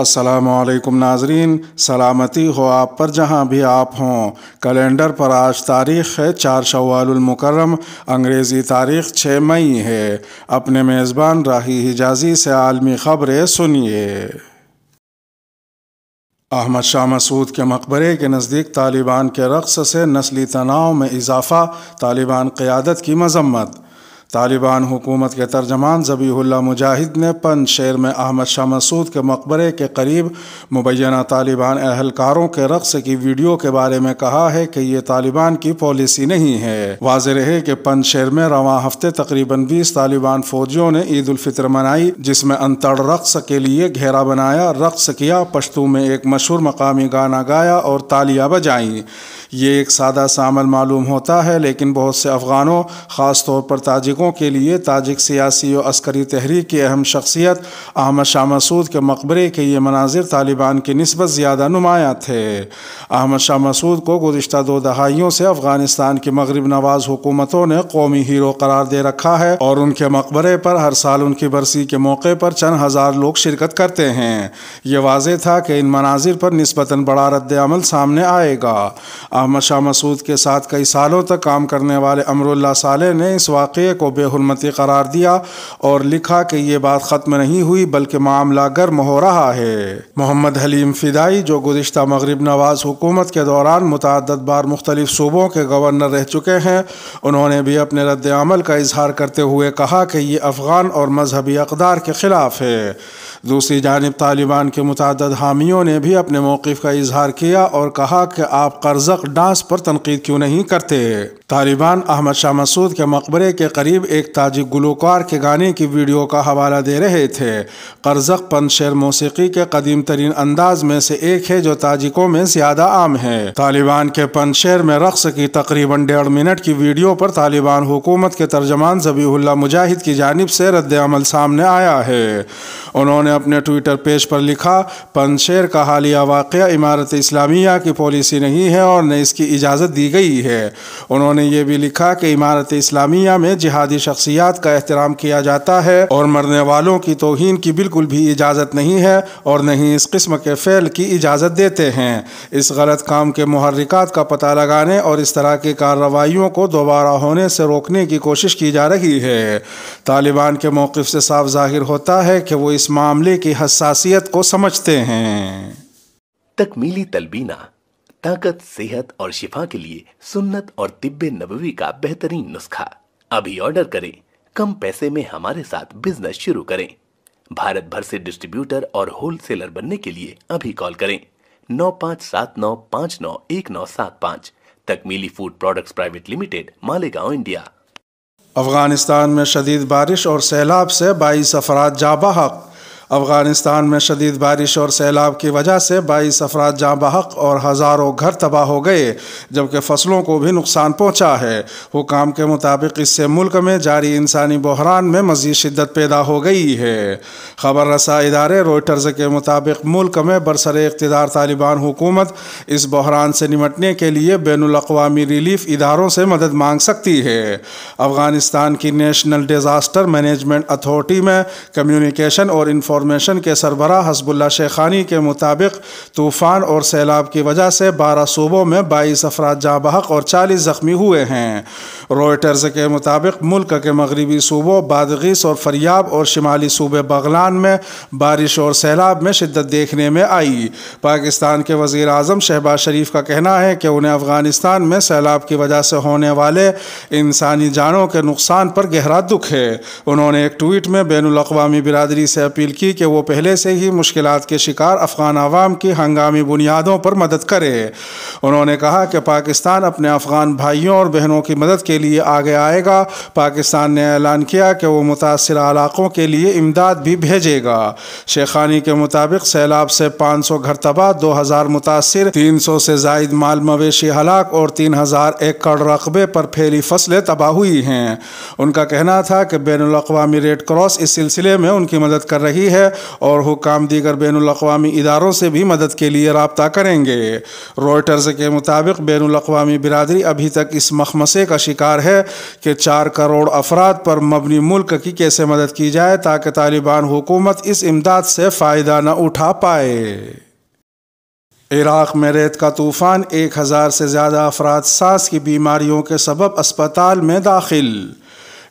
असलकम नाजरीन सलामती हो आप पर जहाँ भी आप हों कैलेंडर पर आज तारीख़ है चार शवालमकरम अंग्रेज़ी तारीख़ छः मई है अपने मेज़बान राही हिजाजी से आलमी ख़बरें सुनिए अहमद शाह मसूद के मकबरे के नज़दीक तालिबान के रक्स से नस्ली तनाव में इजाफ़ा तालिबान क़्यादत की मजम्मत तालिबान हुकूमत के तर्जमान जबी मुजाहिद ने पन शेर में अहमद शाह मसूद के मकबरे के करीब मुबैना तालिबान अहलकारों के रक्स की वीडियो के बारे में कहा है कि ये तालिबान की पॉलिसी नहीं है वाज रहे कि पन शेर में रवा हफ्ते तकरीबन बीस तालिबान फौजियों ने ईद फितर मनाई जिसमें अंतड़ रक्स के लिए घेरा बनाया रक्स किया पश्तू में एक मशहूर मकामी गाना गाया और तालियां बजाई ये एक सादा सा अमल मालूम होता है लेकिन बहुत से अफ़गानों ख़ास तौर पर ताजिकों के लिए ताजिक सियासी और अस्करी तहरीक की अहम शख्सियत अहमद शाह मसूद के मकबरे के ये मनाजिर तालिबान की नस्बत ज़्यादा नुमायाँ थे अहमद शाह मसूद को गुज्त दो दहाइयों से अफ़गानिस्तान की मगरब नवाज़ हुकूमतों ने कौमी हीरो करार दे रखा है और उनके मकबरे पर हर साल उनकी बरसी के मौके पर चंद हज़ार लोग शिरकत करते हैं ये वाज था कि इन मनाजिर पर नस्बता बड़ा रद्द अमल सामने आएगा अहमद शाह मसूद के साथ कई सालों तक काम करने वाले अमरुल्ला साले ने इस वाक़े को बेहरमती करार दिया और लिखा कि ये बात ख़त्म नहीं हुई बल्कि मामला गर्म हो रहा है मोहम्मद हलीम फ़िदाई जो गुज्त मगरब नवाज़ हुकूमत के दौरान मुतद बार मुख्तलिफ सूबों के गवर्नर रह चुके हैं उन्होंने भी अपने रद्द अमल का इजहार करते हुए कहा कि ये अफ़गान और मजहबी अकदार के ख़िलाफ़ है दूसरी जानब तालिबान के मुतद हामियों ने भी अपने मौक़ का इजहार किया और कहा कि आप कर्जक डांस पर तनकीद क्यों नहीं करते तालिबान अहमद शाह मसूद के मकबरे के करीब एक ताजिक गुलकार के गाने की वीडियो का हवाला दे रहे थे कर्जक पन शेर मौसीकी के कदीम तरीन अंदाज में से एक है जो ताजिकों में ज्यादा आम है तालिबान के पन शेर में रक्स की तकरीबन डेढ़ मिनट की वीडियो पर तालिबान हुकूमत के तर्जमान जबीहुल्ला मुजाहिद की जानब से रद्द अमल सामने आया है उन्होंने उन्होंने अपने ट्विटर पेज पर लिखा पनशेर का हालिया वाक़ इमारत इस्लामिया की पॉलिसी नहीं है और न इसकी इजाज़त दी गई है उन्होंने ये भी लिखा कि इमारत इस्लामिया में जिहादी शख्सियात का एहतराम किया जाता है और मरने वालों की तोहन की बिल्कुल भी इजाज़त नहीं है और न ही इस किस्म के फ़ैल की इजाज़त देते हैं इस गलत काम के महरिकात का पता लगाने और इस तरह की कार्रवाइयों को दोबारा होने से रोकने की कोशिश की जा रही है तालिबान के मौक़ से साफ जाहिर होता है कि वो इस माह मामले की हसासियत को समझते हैं तकमीली तलबीना ताकत सेहत और शिफा के लिए सुन्नत और तिब्बे नबवी का बेहतरीन नुस्खा अभी ऑर्डर करें कम पैसे में हमारे साथ बिजनेस शुरू करें भारत भर से डिस्ट्रीब्यूटर और होलसेलर बनने के लिए अभी कॉल करें नौ पाँच सात नौ पाँच नौ एक नौ सात पाँच तकमीली food products private limited Malegaon India Afghanistan में शदीद बारिश और सैलाब से बाईस अफराद जा अफगानिस्तान में शदीद बारिश और सैलाब की वजह से बाईस अफराद जाँ बहक और हज़ारों घर तबाह हो गए जबकि फसलों को भी नुकसान पहुँचा है हुकाम के मुताबिक इससे मुल्क में जारी इंसानी बहरान में मज़ीद शिद्दत पैदा हो गई है खबर रसा इदारे रोयटर्स के मुताबिक मुल्क में बरसर इकतदार तालिबान हुकूमत इस बहरान से निमटने के लिए बैन अवी रिलीफ इदारों से मदद मांग सकती है अफगानिस्तान की नेशनल डिज़ास्टर मैनेजमेंट अथॉरिटी में कम्यूनिकेशन और इंफॉर्म इंफॉर्मेशन के सरबरा हसबुल्ला शेखानी के मुताबिक तूफ़ान और सैलाब की वजह से बारह सूबों में बाईस अफराद जहाँ बहक और चालीस ज़ख्मी हुए हैं रॉयटर्स के मुताबिक मुल्क के मगरबी सूबों बादगीस और फरियाब और शिमाली सूबे बगलान में बारिश और सैलाब में शिद्दत देखने में आई पाकिस्तान के वज़ी अजम शहबाज शरीफ का कहना है कि उन्हें अफ़गानिस्तान में सैलाब की वजह से होने वाले इंसानी जानों के नुकसान पर गहरा दुख है उन्होंने एक ट्वीट में बैन अवी बिरदरी से अपील की थी कि वो पहले से ही मुश्किल के शिकार अफगान आवाम की हंगामी बुनियादों पर मदद करे उन्होंने कहा कि पाकिस्तान अपने अफगान भाइयों और बहनों की मदद के लिए आगे आएगा पाकिस्तान ने ऐलान किया कि वो मुतासर इलाकों के लिए इमदाद भी भेजेगा शेखानी के मुताबिक सैलाब से पाँच सौ घर तबाह दो हज़ार मुतासर तीन सौ से जायद माल मवेशी हलाक और तीन हज़ार एकड़ रकबे पर फैली फसलें तबाह हुई हैं उनका कहना था कि बैन अवी रेड क्रॉस इस सिलसिले में उनकी मदद कर रही है है और हुकाम दीगर बैन अवी इदारों से भी मदद के लिए रबता करेंगे रॉयटर्स के मुताबिक बैन अवी बिरादरी अभी तक इस मखमसे का शिकार है कि चार करोड़ अफराद पर मबनी मुल्क की कैसे मदद की जाए ताकि तालिबान हुकूमत इस इमदाद से फ़ायदा न उठा पाए इराक़ में रेत का तूफ़ान एक हज़ार से ज़्यादा अफराद सांस की बीमारियों के सबब अस्पताल में दाखिल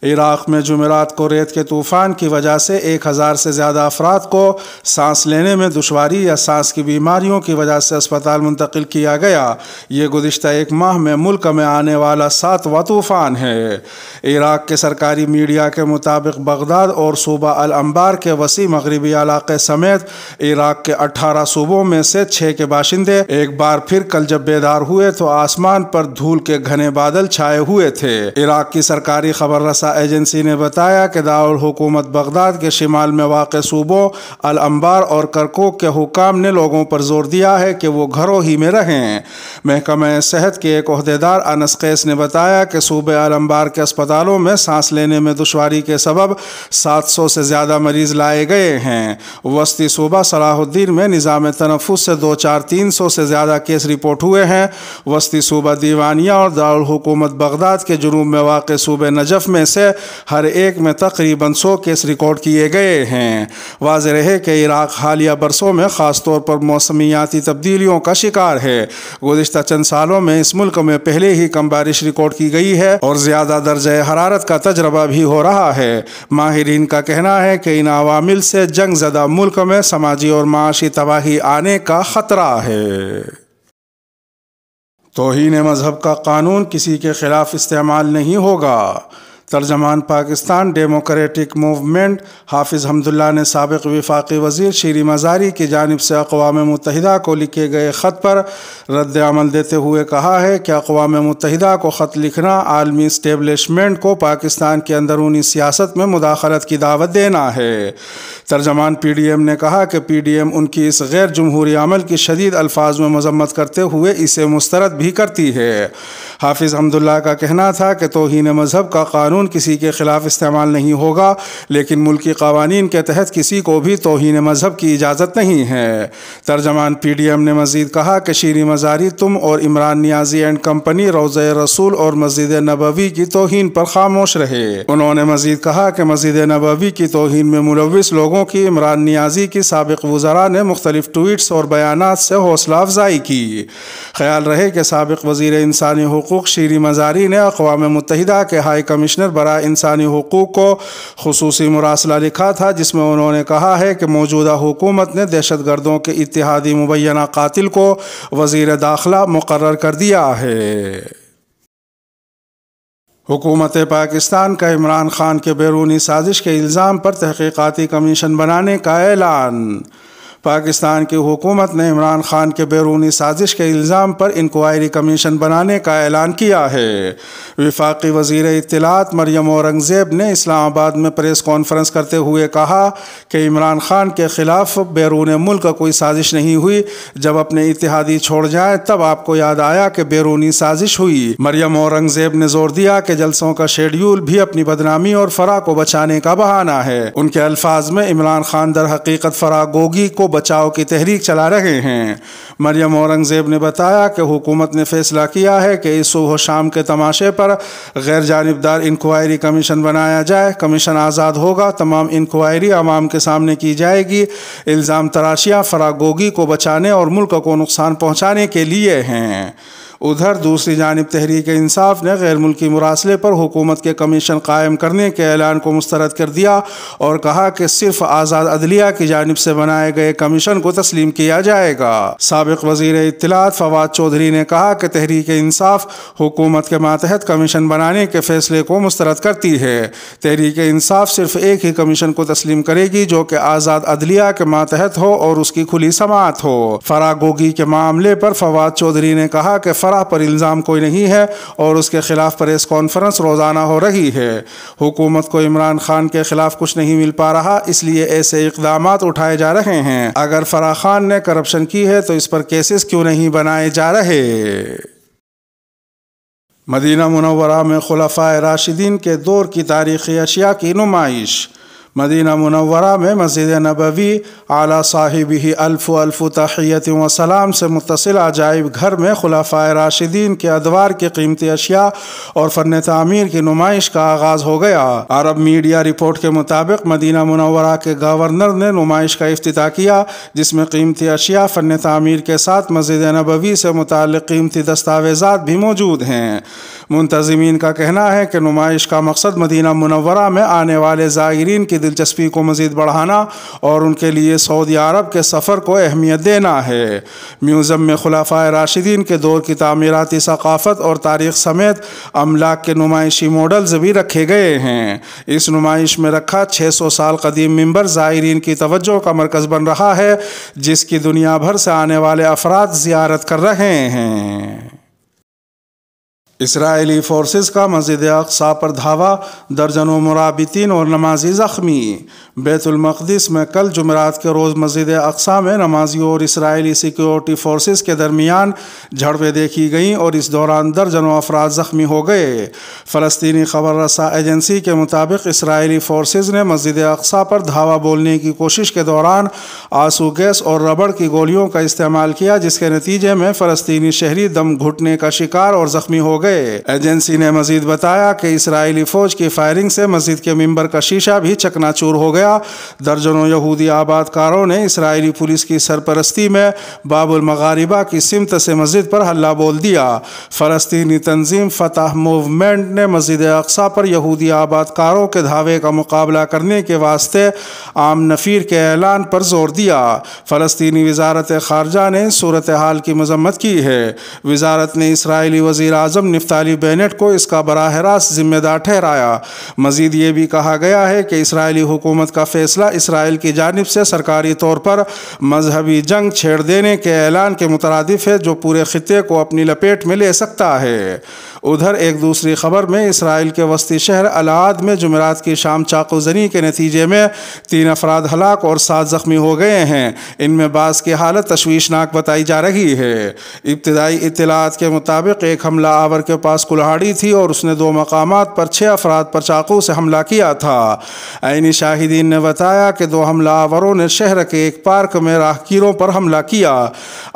इराक़ में जुमेरात को रेत के तूफ़ान की वजह से एक हज़ार से ज़्यादा अफराद को सांस लेने में दुशारी या सांस की बीमारियों की वजह से अस्पताल मुंतकिल किया गया ये गुज्त एक माह में मुल्क में आने वाला सातवा तूफ़ान है इराक़ के सरकारी मीडिया के मुताबिक बगदाद और सूबा अलम्बार के वसी मगरबी इलाके समेत इराक़ के अठारह सूबों में से छः के बाशिंदे एक बार फिर कल जब बेदार हुए तो आसमान पर धूल के घने बादल छाए हुए थे इराक़ की सरकारी खबर रसा बास्ता एजेंसी ने बताया कि दारुल हुकूमत बगदाद के शिमाल में वाक़ सूबों अलअंबार और करकोक के हुकाम ने लोगों पर जोर दिया है कि वो घरों ही में रहें महकम सेहत के एक अहदेदार अनस कैस ने बताया कि सूबे अलअंबार के अस्पतालों में सांस लेने में दुशारी के सबब सात सौ से ज़्यादा मरीज़ लाए गए हैं वस्ती सूबा सलाहुद्दीन में निज़ाम तनफ़ से दो चार तीन सौ से ज़्यादा केस रिपोर्ट हुए हैं वस्ती सूबा दीवानिया और दारुल हुकूमत बगदाद के जुनूब में वाक़ सूबे नजफ़ में से हर एक में तकरीबन सौ केस रिकॉर्ड किए गए हैं वाज रहे कि इराक़ हालिया बरसों में ख़ास तौर पर मौसमियाती तब्दीलियों का शिकार है गुजशत चंद सालों में इस मुल्क में पहले ही कम बारिश रिकॉर्ड की गई है और ज़्यादा दर्ज हरारत का तजर्बा भी हो रहा है माहरीन का कहना है कि इन अवामिल से जंग ज़दा मुल्क में समाजी और माशी तबाही आने का ख़तरा है तोहन मज़हब का कानून किसी के ख़िलाफ़ इस्तेमाल नहीं होगा तर्जमान पाकिस्तान डेमोक्रेटिक मूवमेंट हाफिज़ हमदुल्ला ने सबक विफाक वजीर शीरी मज़ारी की जानब से अकवा मुतहदा को लिखे गए ख़त पर रद्द अमल देते हुए कहा है कि अकवा मुतहदा को ख़त लिखना आलमी स्टेबलिशमेंट को पाकिस्तान के अंदरूनी सियासत में मुदाखलत की दावत देना है तर्जमान पी डी एम ने कहा कि पी डी एम उनकी इस गैर जमहूरी अमल की शदीद अल्फाज में मजम्मत करते हुए इसे मुस्तरद भी करती है हाफिज़ हमदुल्ला का कहना था कि तोहन मज़हब का कानून किसी के ख़िलाफ़ इस्तेमाल नहीं होगा लेकिन मुल्की कवानीन के तहत किसी को भी तोहन मज़हब की इजाज़त नहीं है तर्जमान पी डी एम ने मज़ीद कहा कि शीरी मज़ारी तुम और इमरान न्याजी एंड कंपनी रोज़ रसूल और मस्जिद नबवी की तोहन पर खामोश रहे उन्होंने मज़ीद कहा कि मस्जिद नबवी की तोहन में मुलविस लोगों की इमरान न्याजी की सबक वज़रा ने मुख्तलिफ ट्वीट्स और बयान से हौसला अफजाई की ख्याल रहे कि सबक वज़ी इंसानी हकूक़ शीरी मजारी ने अकवा मुतहदा के हाई कमिश्नर बरा इंसानी हकूक़ को खसूस मुरासला लिखा था जिसमें उन्होंने कहा है कि मौजूदा हुकूमत ने दहशत गर्दों के इतिहादी मुबैना कतिल को वज़ी दाखिला मुकर कर दिया है हुकूमत पाकिस्तान का इमरान खान के बैरूनी साजिश के इल्ज़ाम पर तहकीकती कमीशन बनाने का ऐलान पाकिस्तान की हुकूमत ने इमरान खान के बैरूनी साजिश के इल्ज़ाम पर इंक्वायरी कमीशन बनाने का ऐलान किया है विफाक़ी वजीर इतलात मरियम औरंगज़ेब ने इस्लामाबाद में प्रेस कॉन्फ्रेंस करते हुए कहा कि इमरान खान के ख़िलाफ़ बैरून मुल्क कोई साजिश नहीं हुई जब अपने इतिहादी छोड़ जाए तब आपको याद आया कि बैरूनी साजिश हुई मरियम औरंगज़ेब ने जोर दिया कि जलसों का शेड्यूल भी अपनी बदनामी और फरा को बचाने का बहाना है उनके अल्फाज में इमरान खान दर हकीकत फरा गोगी को बचाव की तहरीक चला रहे हैं मरियम औरंगज़ेब ने बताया कि हुकूमत ने फैसला किया है कि इस सुबह शाम के तमाशे पर गैर जानबदार इंक्वायरी कमीशन बनाया जाए कमीशन आज़ाद होगा तमाम इंक्वायरी आवाम के सामने की जाएगी इल्ज़ाम तराशियाँ फरागोगी को बचाने और मुल्क को नुकसान पहुँचाने के लिए हैं उधर दूसरी जानब तहरीक इंसाफ ने गैर मुल्की मुरासले पर हुकूमत के कमीशन कायम करने के ऐलान को मुस्तरद कर दिया और कहा कि सिर्फ आज़ाद अदलिया की जानब से बनाए गए कमीशन को तस्लीम किया जाएगा सबक वजीर इतलात फवाद चौधरी ने कहा कि तहरीक इंसाफ हुकूमत के मातहत कमीशन बनाने के फैसले को मुस्तरद करती है तहरीक इंसाफ सिर्फ एक ही कमीशन को तस्लीम करेगी जो कि आज़ाद अदलिया के मातहत हो और उसकी खुली समात हो फरागोगी के मामले पर फवाद चौधरी ने कहा कि फराह पर इल्ज़ाम कोई नहीं है और उसके ख़िलाफ़ प्रेस कॉन्फ्रेंस रोज़ाना हो रही है हुकूमत को इमरान खान के ख़िलाफ़ कुछ नहीं मिल पा रहा इसलिए ऐसे इकदाम उठाए जा रहे हैं अगर फराह खान ने करप्शन की है तो इस पर केसेस क्यों नहीं बनाए जा रहे मदीना मुनवरा में खुलफ़ा राशिदीन के दौर की तारीख़ी अशिया की नुमाइश मदीना मुनवरा में मस्जिद नबवी आला साहिब ही अल्फ़ अल्फ़ तहियत वसलाम से मुतसिल अजायब घर में खुलाफा राशिदीन के अदवार की कीमती अशिया और फ़न तमीर की नुमाइश का आगाज़ हो गया अरब मीडिया रिपोर्ट के मुताबिक मदीना मुनवरा के गवर्नर ने नुमाइश का अफ्ताह किया जिसमें कीमती अशिया फ़न तमीर के साथ मस्जिद नबवी से मुतल कीमती दस्तावेज़ा भी मौजूद हैं मुंतजमीन का कहना है कि नुमाइश का मकसद मदीना मुनवरा में आने वाले ज़ायरीन की दिलचस्पी को मज़ीद बढ़ाना और उनके लिए सऊदी अरब के सफ़र को अहमियत देना है म्यूज़ियम में खुलाफा राशिदीन के दौर की तमीराती सकाफ़त और तारीख़ समेत अमलाक के नुमाइशी मॉडल्स भी रखे गए हैं इस नुमाइश में रखा छः सौ साल कदीम मंबर ज़ायरीन की तवज्जो का मरकज़ बन रहा है जिसकी दुनिया भर से आने वाले अफराद ज़ियारत कर रहे हैं इसराइली फोर्सेस का मस्जिद अकसा पर धावा दर्जनों मुराबितीन और नमाजी ज़ख्मी बैतुलमक़दस में कल जुमेरात के रोज़ मस्जिद अकसा में नमाजियों और इसराइली सिक्योरिटी फोर्सेस के दरमियान झड़पें देखी गईं और इस दौरान दर्जनों अफराद ज़ख्मी हो गए फ़लस्तनी खबर रसा एजेंसी के मुताबिक इसराइली फोर्स ने मस्जिद अकसा पर धावा बोलने की कोशिश के दौरान आंसू गैस और रबड़ की गोलियों का इस्तेमाल किया जिसके नतीजे में फ़लस्तनी शहरी दम घुटने का शिकार और ज़ख्मी हो गए गए एजेंसी ने मजीद बताया कि इसराइली फौज की फायरिंग से मस्जिद के मेम्बर का शीशा भी चकनाचूर हो गया दर्जनों यहूदी आबादकारों ने इसराइली पुलिस की सरपरस्ती में बाबुल मगारिबा की सिमत से मस्जिद पर हल्ला बोल दिया फ़लस्तनी तंजीम फतह मूवमेंट ने मस्जिद अक्सा पर यहूदी आबादकारों के धावे का मुकाबला करने के वास्ते आम नफ़ीर के ऐलान पर जोर दिया फ़लस्तनी वजारत खारजा ने सूरत हाल की मजम्मत की है वजारत ने इसराइली वज़ी अजम ने नफ्ताली बेनेट को इसका बरह रास्त जिम्मेदार ठहराया मजीद ये भी कहा गया है कि इसराइली हुकूमत का फैसला इसराइल की जानब से सरकारी तौर पर मजहबी जंग छेड़ देने के ऐलान के मुतरद है जो पूरे खत्े को अपनी लपेट में ले सकता है उधर एक दूसरी खबर में इसराइल के वस्ती शहर अलाद में जुमेरात की शाम ज़नी के नतीजे में तीन अफराद हलाक और सात ज़ख्मी हो गए हैं इनमें बास की हालत तशवीशनाक बताई जा रही है इब्तदाई इतलात के मुताबिक एक हमला आवर के पास कुल्हाड़ी थी और उसने दो मकाम पर छः अफराद पर चाकू से हमला किया था आइनी शाहिदीन ने बताया कि दो हमला आवरों ने शहर के एक पार्क में राहगीरों पर हमला किया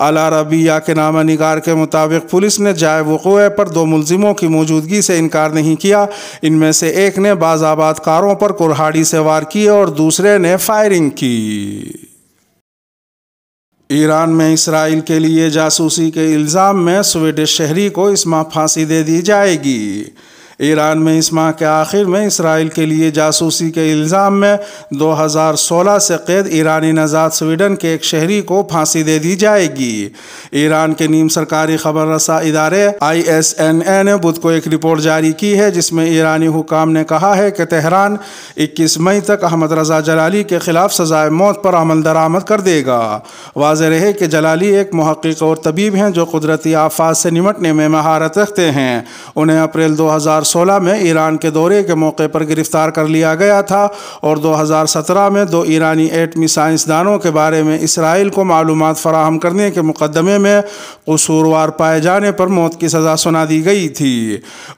अला रबिया के नामा निगार के मुताबिक पुलिस ने जाए वक़ पर दो मुलजिम मुजरिमों की मौजूदगी से इनकार नहीं किया इनमें से एक ने बाजाबाद कारों पर कुल्हाड़ी से वार की और दूसरे ने फायरिंग की ईरान में इसराइल के लिए जासूसी के इल्ज़ाम में स्वीडिश शहरी को इस माह फांसी दे दी जाएगी ईरान में इस माह के आखिर में इसराइल के लिए जासूसी के इल्ज़ाम में 2016 से कैद ईरानी नजाद स्वीडन के एक शहरी को फांसी दे दी जाएगी ईरान के नीम सरकारी खबर रसा इदारे आई एस एन ए ने बुध को एक रिपोर्ट जारी की है जिसमें ईरानी हुकाम ने कहा है कि तेहरान इक्कीस मई तक अहमद रजा जलाली के खिलाफ सजाए मौत पर अमल दरामद कर देगा वाज रहे कि जलाली एक महक्क़ और तबीब हैं जो कुदरती आफात से निमटने में महारत रखते हैं उन्हें अप्रैल दो हज़ार 2016 में ईरान के दौरे के मौके पर गिरफ्तार कर लिया गया था और 2017 में दो ईरानी एटमी साइंसदानों के बारे में इसराइल को मालूम फराहम करने के मुकदमे में कसूरवार पाए जाने पर मौत की सज़ा सुना दी गई थी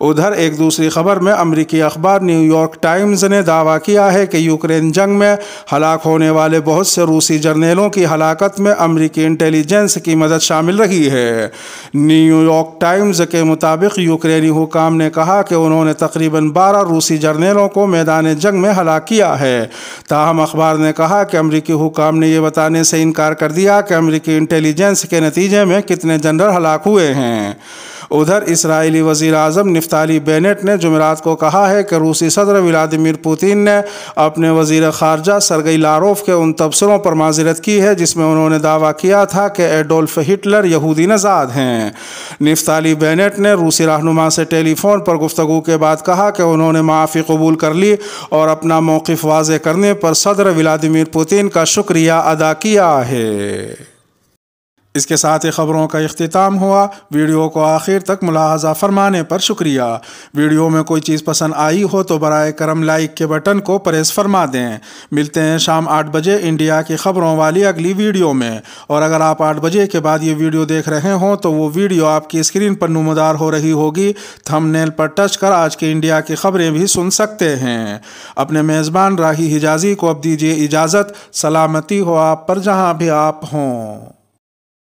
उधर एक दूसरी खबर में अमरीकी अखबार न्यूयॉर्क टाइम्स ने दावा किया है कि यूक्रेन जंग में हलाक होने वाले बहुत से रूसी जर्नेलों की हलाकत में अमरीकी इंटेलिजेंस की मदद शामिल रही है न्यूयॉर्क टाइम्स के मुताबिक यूक्रेनी हुकाम ने कहा कि कि उन्होंने तकरीबन 12 रूसी जर्नलों को मैदान जंग में हलाक किया है ताहम अखबार ने कहा कि अमरीकी हुकाम ने यह बताने से इनकार कर दिया कि अमरीकी इंटेलिजेंस के नतीजे में कितने जनरल हलाक हुए हैं उधर इसराइली वजीर अजम नफ्ताली बेनेट ने जुमेरात को कहा है कि रूसी सदर व्लादिमिर पुतिन ने अपने वजीर खारजा सरगई लारोफ के उन तबसरों पर माजरत की है जिसमें उन्होंने दावा किया था कि एडोल्फ हिटलर यहूदी नजाद हैं नफ्ताली बेनेट ने रूसी रहनुमा से टेलीफोन पर गुफ्तु के बाद कहा कि उन्होंने माफ़ी कबूल कर ली और अपना मौक़ वाज करने पर सदर व्लादिमिर पुतिन का शुक्रिया अदा किया है इसके साथ ही खबरों का अख्ताम हुआ वीडियो को आखिर तक मुलाजा फरमाने पर शुक्रिया वीडियो में कोई चीज़ पसंद आई हो तो बर करम लाइक के बटन को प्रेस फरमा दें मिलते हैं शाम आठ बजे इंडिया की खबरों वाली अगली वीडियो में और अगर आप आठ बजे के बाद ये वीडियो देख रहे हों तो वो वीडियो आपकी स्क्रीन पर नुमदार हो रही होगी नेल पर टच कर आज के इंडिया की खबरें भी सुन सकते हैं अपने मेज़बान राही हिजाजी को अब दीजिए इजाज़त सलामती हो आप पर जहाँ भी आप हों